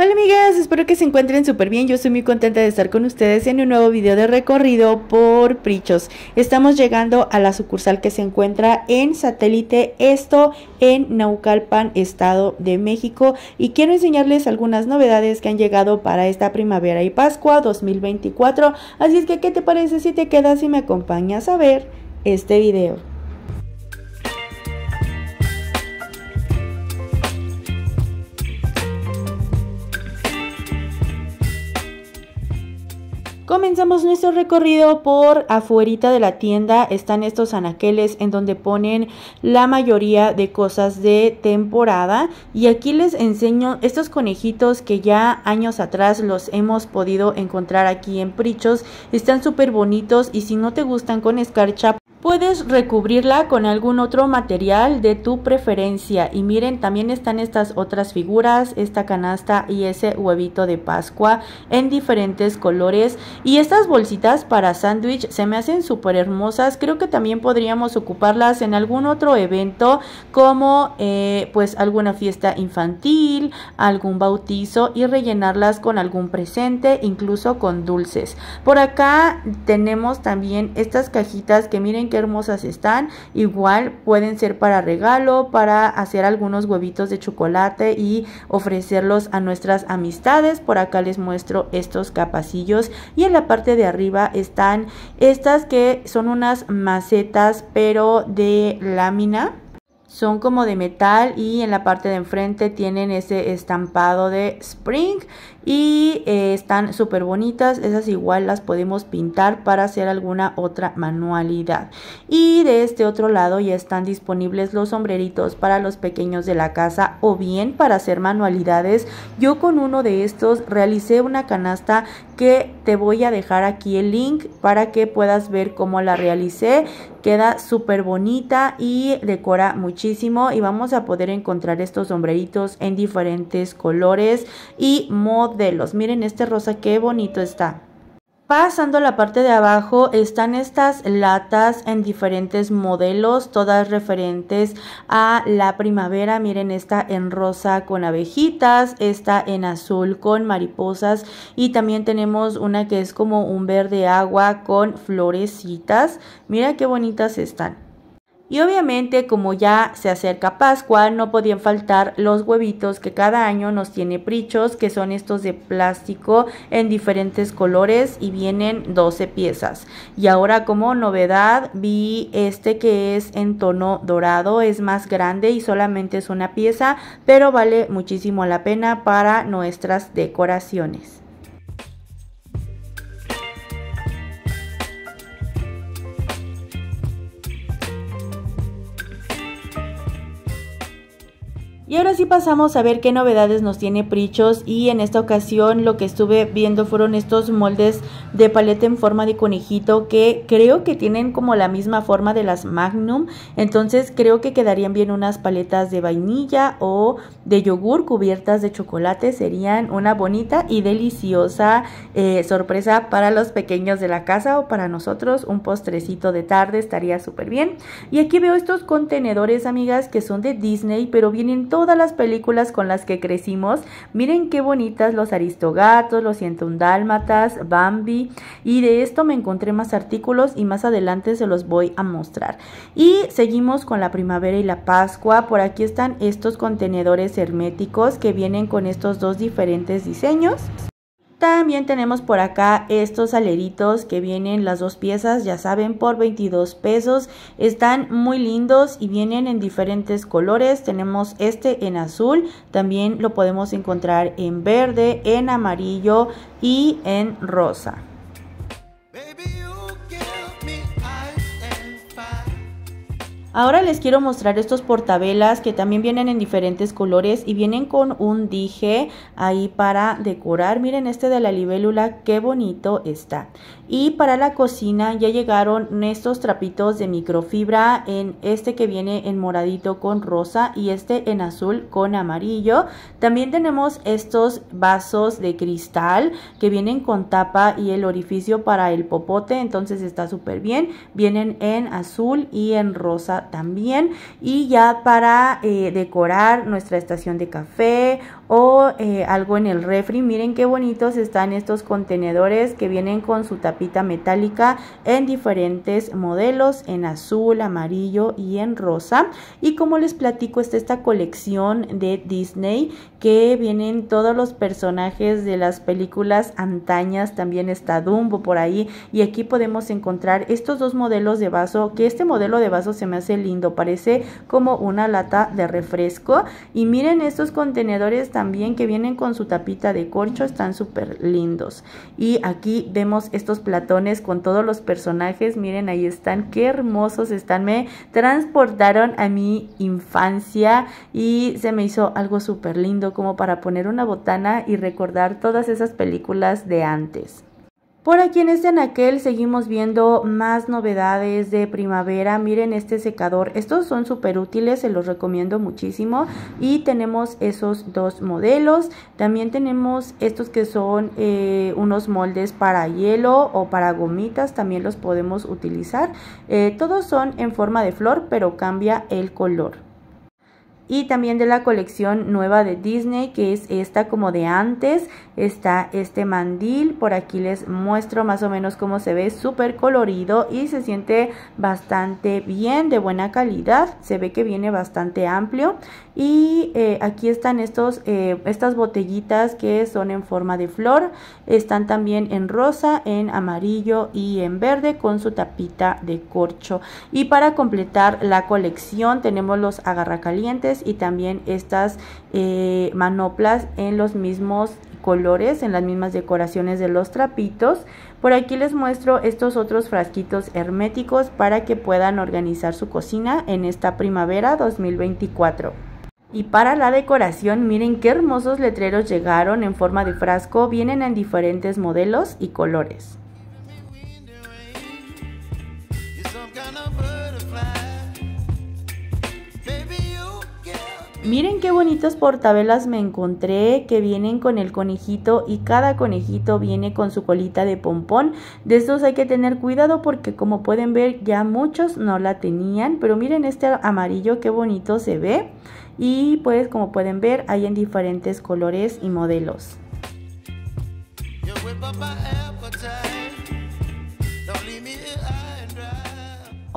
Hola amigas, espero que se encuentren súper bien. Yo estoy muy contenta de estar con ustedes en un nuevo video de recorrido por Prichos. Estamos llegando a la sucursal que se encuentra en satélite, esto en Naucalpan, Estado de México. Y quiero enseñarles algunas novedades que han llegado para esta primavera y Pascua 2024. Así es que, ¿qué te parece si te quedas y me acompañas a ver este video? Comenzamos nuestro recorrido por afuerita de la tienda están estos anaqueles en donde ponen la mayoría de cosas de temporada y aquí les enseño estos conejitos que ya años atrás los hemos podido encontrar aquí en Prichos, están súper bonitos y si no te gustan con escarcha Puedes recubrirla con algún otro material de tu preferencia. Y miren, también están estas otras figuras, esta canasta y ese huevito de Pascua en diferentes colores. Y estas bolsitas para sándwich se me hacen súper hermosas. Creo que también podríamos ocuparlas en algún otro evento como eh, pues alguna fiesta infantil, algún bautizo y rellenarlas con algún presente, incluso con dulces. Por acá tenemos también estas cajitas que miren qué hermosas están. Igual pueden ser para regalo, para hacer algunos huevitos de chocolate y ofrecerlos a nuestras amistades. Por acá les muestro estos capacillos y en la parte de arriba están estas que son unas macetas pero de lámina son como de metal y en la parte de enfrente tienen ese estampado de spring y eh, están súper bonitas. Esas igual las podemos pintar para hacer alguna otra manualidad. Y de este otro lado ya están disponibles los sombreritos para los pequeños de la casa o bien para hacer manualidades. Yo con uno de estos realicé una canasta que te voy a dejar aquí el link para que puedas ver cómo la realicé. Queda súper bonita y decora muchísimo y vamos a poder encontrar estos sombreritos en diferentes colores y modos Miren este rosa, qué bonito está. Pasando a la parte de abajo están estas latas en diferentes modelos, todas referentes a la primavera. Miren esta en rosa con abejitas, esta en azul con mariposas y también tenemos una que es como un verde agua con florecitas. Mira qué bonitas están. Y obviamente como ya se acerca Pascua, no podían faltar los huevitos que cada año nos tiene Prichos, que son estos de plástico en diferentes colores y vienen 12 piezas. Y ahora como novedad vi este que es en tono dorado, es más grande y solamente es una pieza, pero vale muchísimo la pena para nuestras decoraciones. Y ahora sí pasamos a ver qué novedades nos tiene Prichos y en esta ocasión lo que estuve viendo fueron estos moldes de paleta en forma de conejito que creo que tienen como la misma forma de las Magnum, entonces creo que quedarían bien unas paletas de vainilla o de yogur cubiertas de chocolate, serían una bonita y deliciosa eh, sorpresa para los pequeños de la casa o para nosotros un postrecito de tarde estaría súper bien. Y aquí veo estos contenedores amigas que son de Disney pero vienen todos todas las películas con las que crecimos. Miren qué bonitas los aristogatos, los Dálmatas, Bambi. Y de esto me encontré más artículos y más adelante se los voy a mostrar. Y seguimos con la primavera y la pascua. Por aquí están estos contenedores herméticos que vienen con estos dos diferentes diseños. También tenemos por acá estos aleritos que vienen las dos piezas, ya saben, por 22 pesos. Están muy lindos y vienen en diferentes colores. Tenemos este en azul, también lo podemos encontrar en verde, en amarillo y en rosa. Ahora les quiero mostrar estos portabelas que también vienen en diferentes colores y vienen con un dije ahí para decorar. Miren este de la libélula, qué bonito está. Y para la cocina ya llegaron estos trapitos de microfibra en este que viene en moradito con rosa y este en azul con amarillo. También tenemos estos vasos de cristal que vienen con tapa y el orificio para el popote, entonces está súper bien. Vienen en azul y en rosa también y ya para eh, decorar nuestra estación de café o eh, algo en el refri. Miren qué bonitos están estos contenedores que vienen con su tapita metálica en diferentes modelos, en azul, amarillo y en rosa. Y como les platico, está esta colección de Disney que vienen todos los personajes de las películas antañas, también está Dumbo por ahí y aquí podemos encontrar estos dos modelos de vaso, que este modelo de vaso se me hace lindo, parece como una lata de refresco y miren estos contenedores también que vienen con su tapita de corcho, están súper lindos. Y aquí vemos estos platones con todos los personajes, miren ahí están, qué hermosos están, me transportaron a mi infancia y se me hizo algo súper lindo como para poner una botana y recordar todas esas películas de antes. Por aquí en este anaquel seguimos viendo más novedades de primavera. Miren este secador. Estos son súper útiles, se los recomiendo muchísimo. Y tenemos esos dos modelos. También tenemos estos que son eh, unos moldes para hielo o para gomitas. También los podemos utilizar. Eh, todos son en forma de flor, pero cambia el color y también de la colección nueva de Disney que es esta como de antes está este mandil por aquí les muestro más o menos cómo se ve súper colorido y se siente bastante bien de buena calidad se ve que viene bastante amplio y eh, aquí están estos eh, estas botellitas que son en forma de flor están también en rosa en amarillo y en verde con su tapita de corcho y para completar la colección tenemos los agarracalientes y también estas eh, manoplas en los mismos colores, en las mismas decoraciones de los trapitos. Por aquí les muestro estos otros frasquitos herméticos para que puedan organizar su cocina en esta primavera 2024. Y para la decoración, miren qué hermosos letreros llegaron en forma de frasco, vienen en diferentes modelos y colores. Miren qué bonitos portabelas me encontré que vienen con el conejito y cada conejito viene con su colita de pompón. De estos hay que tener cuidado porque como pueden ver ya muchos no la tenían. Pero miren este amarillo qué bonito se ve. Y pues como pueden ver hay en diferentes colores y modelos.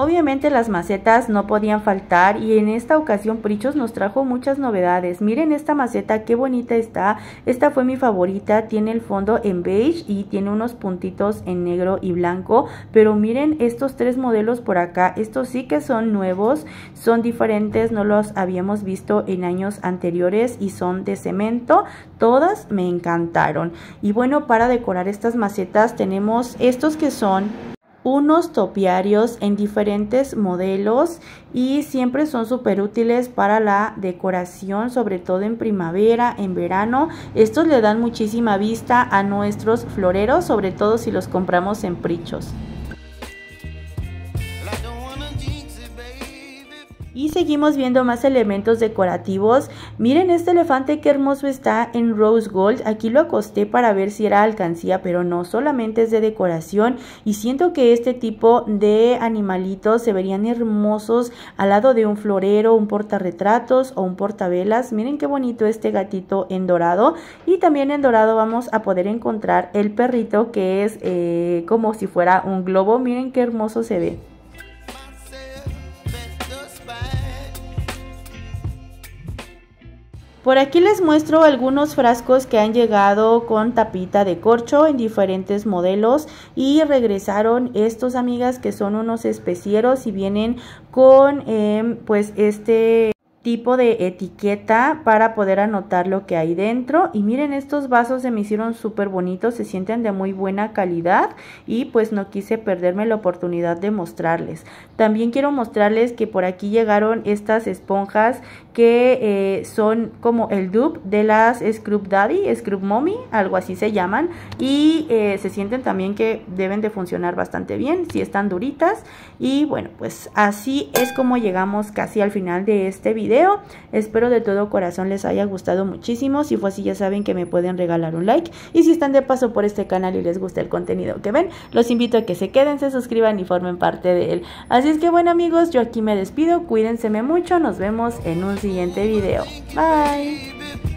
Obviamente las macetas no podían faltar y en esta ocasión Prichos nos trajo muchas novedades. Miren esta maceta, qué bonita está. Esta fue mi favorita, tiene el fondo en beige y tiene unos puntitos en negro y blanco. Pero miren estos tres modelos por acá, estos sí que son nuevos, son diferentes, no los habíamos visto en años anteriores y son de cemento. Todas me encantaron. Y bueno, para decorar estas macetas tenemos estos que son unos topiarios en diferentes modelos y siempre son súper útiles para la decoración, sobre todo en primavera, en verano. Estos le dan muchísima vista a nuestros floreros, sobre todo si los compramos en prichos. Y seguimos viendo más elementos decorativos. Miren este elefante qué hermoso está en Rose Gold. Aquí lo acosté para ver si era alcancía, pero no, solamente es de decoración. Y siento que este tipo de animalitos se verían hermosos al lado de un florero, un retratos o un portavelas. Miren qué bonito este gatito en dorado. Y también en dorado vamos a poder encontrar el perrito que es eh, como si fuera un globo. Miren qué hermoso se ve. Por aquí les muestro algunos frascos que han llegado con tapita de corcho en diferentes modelos y regresaron estos amigas que son unos especieros y vienen con em, pues este tipo de etiqueta para poder anotar lo que hay dentro y miren estos vasos se me hicieron súper bonitos se sienten de muy buena calidad y pues no quise perderme la oportunidad de mostrarles también quiero mostrarles que por aquí llegaron estas esponjas que eh, son como el dupe de las Scrub Daddy, Scrub Mommy, algo así se llaman y eh, se sienten también que deben de funcionar bastante bien si están duritas y bueno pues así es como llegamos casi al final de este video Espero de todo corazón les haya gustado muchísimo. Si fue así ya saben que me pueden regalar un like. Y si están de paso por este canal y les gusta el contenido que ven, los invito a que se queden, se suscriban y formen parte de él. Así es que bueno amigos, yo aquí me despido. Cuídense mucho. Nos vemos en un siguiente video. Bye.